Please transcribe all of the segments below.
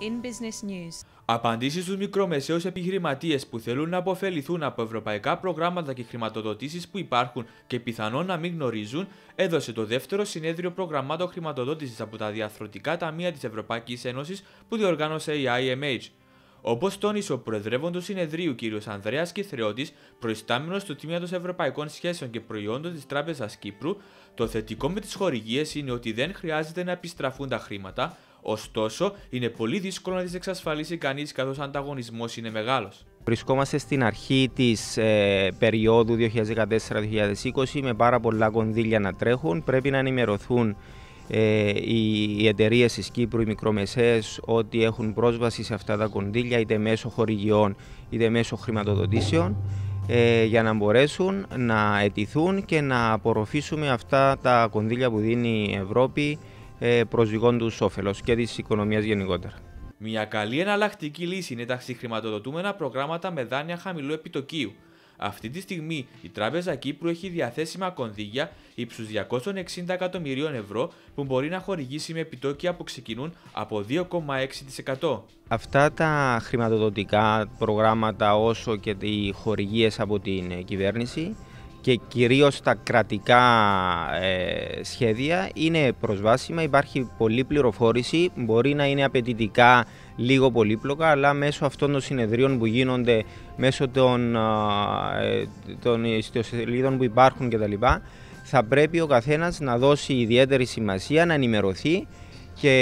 In Business News. Απαντήσεις στους μικρομεσαίους επιχειρηματίες που θέλουν να αποφεληθούν από ευρωπαϊκά προγράμματα και χρηματοδοτήσεις που υπάρχουν και πιθανόν να μην γνωρίζουν, έδωσε το δεύτερο συνέδριο προγραμμάτων χρηματοδότησης από τα διαθροτικά ταμεία της Ευρωπαϊκής Ένωσης που διοργάνωσε η IMH. Όπως τόνισε ο Προεδρεύον του Συνεδρίου κ. Ανδρέα Κυθρεώτη, προϊστάμενο του Τμήματο Ευρωπαϊκών Σχέσεων και Προϊόντων της Τράπεζας Κύπρου, το θετικό με τις χορηγίες είναι ότι δεν χρειάζεται να επιστραφούν τα χρήματα, Ωστόσο, είναι πολύ δύσκολο να τις εξασφαλίσει κανείς καθώς ο ανταγωνισμός είναι μεγάλος. Βρισκόμαστε στην αρχή της ε, περίοδου 2014-2020 με πάρα πολλά κονδύλια να τρέχουν. Πρέπει να ενημερωθούν ε, οι, οι εταιρείες της Κύπρου, οι μικρομεσαίες, ότι έχουν πρόσβαση σε αυτά τα κονδύλια είτε μέσω χορηγιών είτε μέσω χρηματοδοτήσεων ε, για να μπορέσουν να αιτηθούν και να απορροφήσουμε αυτά τα κονδύλια που δίνει η Ευρώπη ε, προς τους όφελος και της οικονομίας γενικότερα. Μια καλή εναλλακτική λύση είναι τα συγχρηματοδοτούμενα προγράμματα με δάνεια χαμηλού επιτοκίου. Αυτή τη στιγμή η Τράπεζα Κύπρου έχει διαθέσιμα κονδύλια ύψους 260 εκατομμυρίων ευρώ που μπορεί να χορηγήσει με επιτόκια που ξεκινούν από 2,6%. Αυτά τα χρηματοδοτικά προγράμματα όσο και οι χορηγίες από την κυβέρνηση και κυρίως τα κρατικά ε, σχέδια είναι προσβάσιμα, υπάρχει πολλή πληροφόρηση, μπορεί να είναι απαιτητικά λίγο πολύπλοκα, αλλά μέσω αυτών των συνεδρίων που γίνονται, μέσω των, ε, των ιστοσελίδων που υπάρχουν κτλ. θα πρέπει ο καθένας να δώσει ιδιαίτερη σημασία, να ενημερωθεί και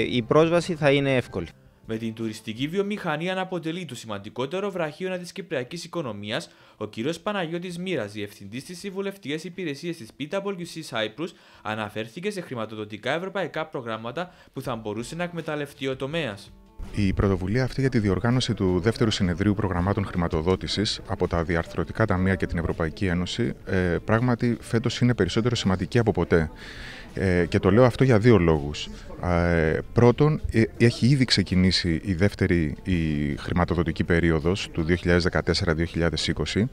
η πρόσβαση θα είναι εύκολη. Με την τουριστική βιομηχανία να αποτελεί το σημαντικότερο βραχείο της κυπριακής οικονομίας, ο κ. Παναγιώτη Μοίρα, διευθυντής της Συμβουλευτικής Υπηρεσίας της PWC Cyprus, αναφέρθηκε σε χρηματοδοτικά ευρωπαϊκά προγράμματα που θα μπορούσε να εκμεταλλευτεί ο τομέας. Η πρωτοβουλία αυτή για τη διοργάνωση του δεύτερου συνεδρίου προγραμμάτων χρηματοδότησης από τα διαρθρωτικά ταμεία και την Ευρωπαϊκή Ένωση, ε, πράγματι φέτος είναι περισσότερο σημαντική από ποτέ. Ε, και το λέω αυτό για δύο λόγους. Ε, πρώτον, ε, έχει ήδη ξεκινήσει η δεύτερη η χρηματοδοτική περίοδος του 2014-2020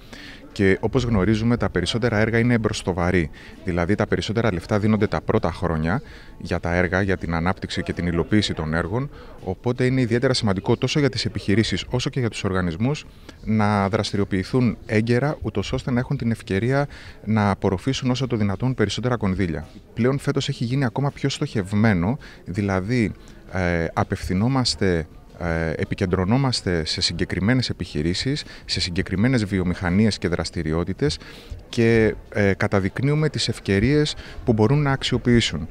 και όπως γνωρίζουμε τα περισσότερα έργα είναι εμπροστοβαρή. Δηλαδή τα περισσότερα λεφτά δίνονται τα πρώτα χρόνια για τα έργα, για την ανάπτυξη και την υλοποίηση των έργων. Οπότε είναι ιδιαίτερα σημαντικό τόσο για τις επιχειρήσεις όσο και για τους οργανισμούς να δραστηριοποιηθούν έγκαιρα ούτως ώστε να έχουν την ευκαιρία να απορροφήσουν όσο το δυνατόν περισσότερα κονδύλια. Πλέον φέτος έχει γίνει ακόμα πιο στοχευμένο, δηλαδή ε, απευθυνόμαστε ε, επικεντρωνόμαστε σε συγκεκριμένες επιχειρήσεις, σε συγκεκριμένες βιομηχανίες και δραστηριότητες και ε, καταδεικνύουμε τις ευκαιρίες που μπορούν να αξιοποιήσουν.